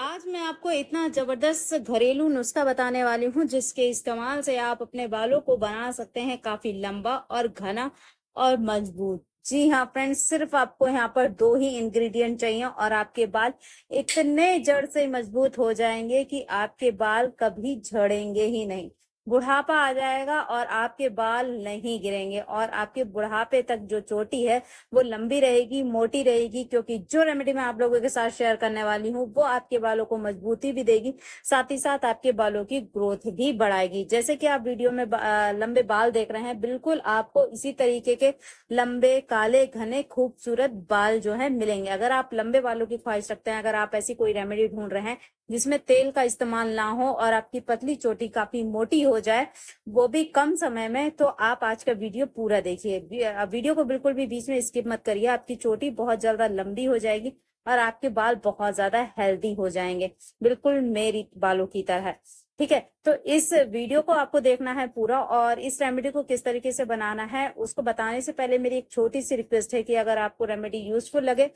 आज मैं आपको इतना जबरदस्त घरेलू नुस्खा बताने वाली हूँ जिसके इस्तेमाल से आप अपने बालों को बना सकते हैं काफी लंबा और घना और मजबूत जी हाँ फ्रेंड्स सिर्फ आपको यहाँ पर दो ही इंग्रेडिएंट चाहिए और आपके बाल इतने जड़ से मजबूत हो जाएंगे कि आपके बाल कभी झड़ेंगे ही नहीं बुढ़ापा आ जाएगा और आपके बाल नहीं गिरेंगे और आपके बुढ़ापे तक जो चोटी है वो लंबी रहेगी मोटी रहेगी क्योंकि जो रेमेडी मैं आप लोगों के साथ शेयर करने वाली हूँ वो आपके बालों को मजबूती भी देगी साथ ही साथ आपके बालों की ग्रोथ भी बढ़ाएगी जैसे कि आप वीडियो में बा, लंबे बाल देख रहे हैं बिल्कुल आपको इसी तरीके के लंबे काले घने खूबसूरत बाल जो है मिलेंगे अगर आप लंबे बालों की ख्वाहिश रखते हैं अगर आप ऐसी कोई रेमेडी ढूंढ रहे हैं जिसमें तेल का इस्तेमाल ना हो और आपकी पतली चोटी काफी मोटी हो जाए वो भी कम समय में तो आप आज का वीडियो पूरा देखिए वीडियो को बिल्कुल भी बीच में स्किप मत करिए आपकी चोटी बहुत ज्यादा लंबी हो जाएगी और आपके बाल बहुत ज्यादा हेल्दी हो जाएंगे बिल्कुल मेरी बालों की तरह ठीक है तो इस वीडियो को आपको देखना है पूरा और इस रेमेडी को किस तरीके से बनाना है उसको बताने से पहले मेरी एक छोटी सी रिक्वेस्ट है कि अगर आपको रेमेडी यूजफुल लगे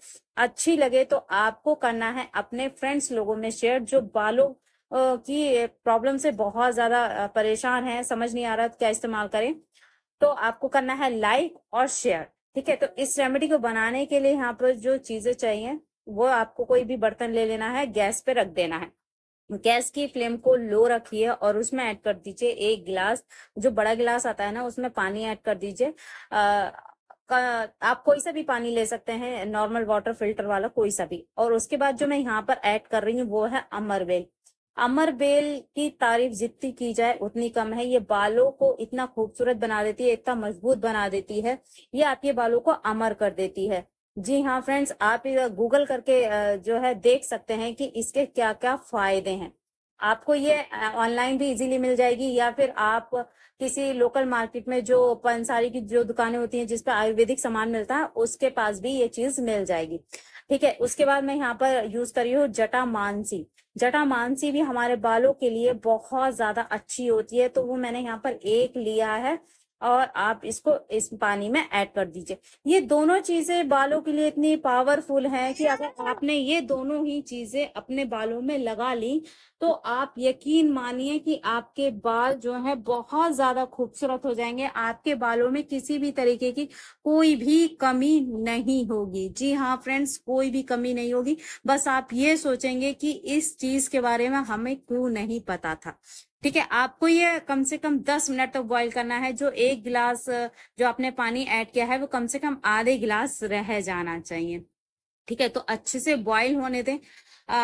अच्छी लगे तो आपको करना है अपने फ्रेंड्स लोगों में शेयर जो बालों की प्रॉब्लम से बहुत ज़्यादा परेशान है समझ नहीं आ रहा तो क्या इस्तेमाल करें तो आपको करना है लाइक और शेयर ठीक है तो इस रेमेडी को बनाने के लिए यहाँ पर जो चीज़ें चाहिए वो आपको कोई भी बर्तन ले लेना है गैस पे रख देना है गैस की फ्लेम को लो रखिए और उसमें ऐड कर दीजिए एक गिलास जो बड़ा गिलास आता है ना उसमें पानी ऐड कर दीजिए आप कोई सा भी पानी ले सकते हैं नॉर्मल वाटर फिल्टर वाला कोई सा भी और उसके बाद जो मैं यहाँ पर ऐड कर रही हूँ वो है अमरवेल अमर बेल की तारीफ जितनी की जाए उतनी कम है ये बालों को इतना खूबसूरत बना देती है इतना मजबूत बना देती है ये आपके बालों को अमर कर देती है जी हाँ फ्रेंड्स आप गूगल करके जो है देख सकते हैं कि इसके क्या क्या फायदे हैं आपको ये ऑनलाइन भी इजीली मिल जाएगी या फिर आप किसी लोकल मार्केट में जो पंसारी की जो दुकानें होती हैं जिसपे आयुर्वेदिक सामान मिलता है उसके पास भी ये चीज मिल जाएगी ठीक है उसके बाद मैं यहाँ पर यूज कर रही हूँ जटा मानसी जटा मानसी भी हमारे बालों के लिए बहुत ज्यादा अच्छी होती है तो वो मैंने यहाँ पर एक लिया है और आप इसको इस पानी में ऐड कर दीजिए ये दोनों चीजें बालों के लिए इतनी पावरफुल हैं कि अगर आपने ये दोनों ही चीजें अपने बालों में लगा ली तो आप यकीन मानिए कि आपके बाल जो है बहुत ज्यादा खूबसूरत हो जाएंगे आपके बालों में किसी भी तरीके की कोई भी कमी नहीं होगी जी हाँ फ्रेंड्स कोई भी कमी नहीं होगी बस आप ये सोचेंगे कि इस चीज के बारे में हमें क्यों नहीं पता था ठीक है आपको ये कम से कम दस मिनट तक तो बॉईल करना है जो एक गिलास जो आपने पानी ऐड किया है वो कम से कम आधे गिलास रह जाना चाहिए ठीक है तो अच्छे से बॉईल होने दें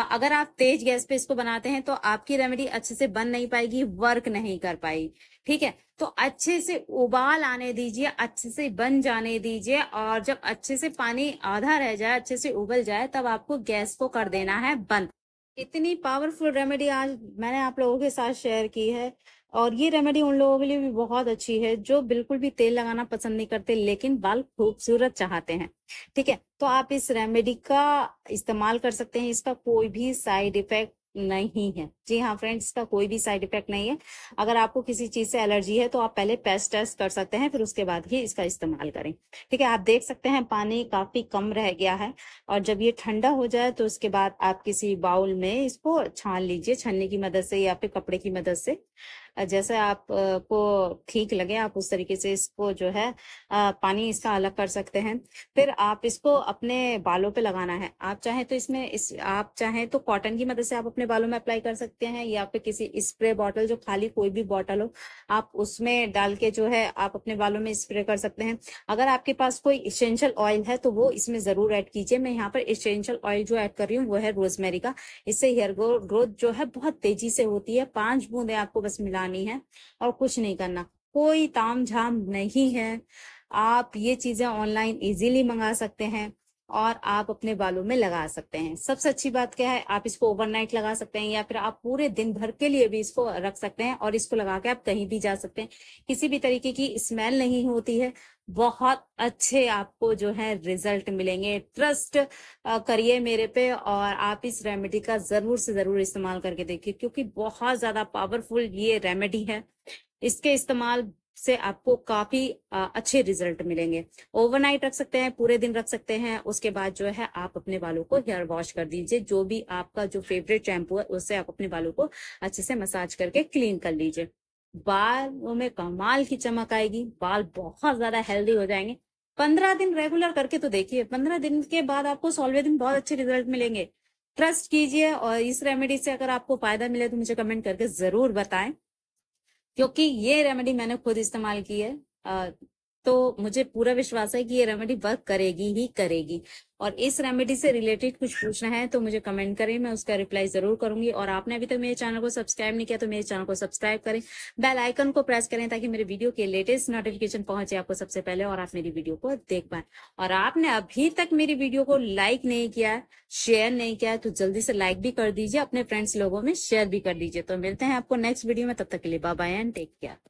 अगर आप तेज गैस पे इसको बनाते हैं तो आपकी रेमेडी अच्छे से बन नहीं पाएगी वर्क नहीं कर पाएगी ठीक है तो अच्छे से उबाल आने दीजिए अच्छे से बन जाने दीजिए और जब अच्छे से पानी आधा रह जाए अच्छे से उबल जाए तब आपको गैस को कर देना है बंद इतनी पावरफुल रेमेडी आज मैंने आप लोगों के साथ शेयर की है और ये रेमेडी उन लोगों के लिए भी बहुत अच्छी है जो बिल्कुल भी तेल लगाना पसंद नहीं करते लेकिन बाल खूबसूरत चाहते हैं ठीक है तो आप इस रेमेडी का इस्तेमाल कर सकते हैं इसका कोई भी साइड इफेक्ट नहीं है जी हाँ फ्रेंड्स इसका कोई भी साइड इफेक्ट नहीं है अगर आपको किसी चीज से एलर्जी है तो आप पहले पेस्ट टेस्ट कर सकते हैं फिर उसके बाद ही इसका इस्तेमाल करें ठीक है आप देख सकते हैं पानी काफी कम रह गया है और जब ये ठंडा हो जाए तो उसके बाद आप किसी बाउल में इसको छान लीजिए छनने की मदद से या फिर कपड़े की मदद से जैसे आपको ठीक लगे आप उस तरीके से इसको जो है पानी इसका अलग कर सकते हैं फिर आप इसको अपने बालों पे लगाना है आप चाहे तो इसमें इस आप चाहे तो कॉटन की मदद से आप अपने बालों में अप्लाई कर सकते हैं या फिर किसी स्प्रे बॉटल जो खाली कोई भी बॉटल हो आप उसमें डाल के जो है आप अपने बालों में स्प्रे कर सकते हैं अगर आपके पास कोई इसेंशियल ऑयल है तो वो इसमें जरूर ऐड कीजिए मैं यहाँ पर इसेंशियल ऑयल जो ऐड कर रही हूँ वो है रोजमेरी का इससे हेयर ग्रोथ जो है बहुत तेजी से होती है पांच बूंदे आपको बस मिलानी पानी है और कुछ नहीं करना कोई ताम झाम नहीं है आप ये चीजें ऑनलाइन इजीली मंगा सकते हैं और आप अपने बालों में लगा सकते हैं सबसे अच्छी बात क्या है आप इसको ओवरनाइट लगा सकते हैं या फिर आप पूरे दिन भर के लिए भी इसको रख सकते हैं और इसको लगा के आप कहीं भी जा सकते हैं किसी भी तरीके की स्मेल नहीं होती है बहुत अच्छे आपको जो है रिजल्ट मिलेंगे ट्रस्ट करिए मेरे पे और आप इस रेमेडी का जरूर से जरूर इस्तेमाल करके देखिए क्योंकि बहुत ज्यादा पावरफुल ये रेमेडी है इसके इस्तेमाल से आपको काफी अच्छे रिजल्ट मिलेंगे ओवरनाइट रख सकते हैं पूरे दिन रख सकते हैं उसके बाद जो है आप अपने बालों को हेयर वॉश कर दीजिए जो भी आपका जो फेवरेट शैम्पू है उससे आप अपने बालों को अच्छे से मसाज करके क्लीन कर लीजिए बालों में कमाल की चमक आएगी बाल बहुत ज्यादा हेल्दी हो जाएंगे पंद्रह दिन रेगुलर करके तो देखिए पंद्रह दिन के बाद आपको दिन बहुत अच्छे रिजल्ट मिलेंगे ट्रस्ट कीजिए और इस रेमेडी से अगर आपको फायदा मिले तो मुझे कमेंट करके जरूर बताएं क्योंकि ये रेमेडी मैंने खुद इस्तेमाल की है तो मुझे पूरा विश्वास है कि ये रेमेडी वर्क करेगी ही करेगी और इस रेमेडी से रिलेटेड कुछ पूछना है तो मुझे कमेंट करें मैं उसका रिप्लाई जरूर करूंगी और आपने अभी तक मेरे चैनल को सब्सक्राइब नहीं किया तो मेरे चैनल को सब्सक्राइब करें बेल आइकन को प्रेस करें ताकि मेरे वीडियो के लेटेस्ट नोटिफिकेशन पहुंचे आपको सबसे पहले और आप मेरी वीडियो को देख पाए और आपने अभी तक मेरी वीडियो को लाइक नहीं किया शेयर नहीं किया तो जल्दी से लाइक भी कर दीजिए अपने फ्रेंड्स लोगों में शेयर भी कर दीजिए तो मिलते हैं आपको नेक्स्ट वीडियो में तब तक के लिए बाय एंड टेक केयर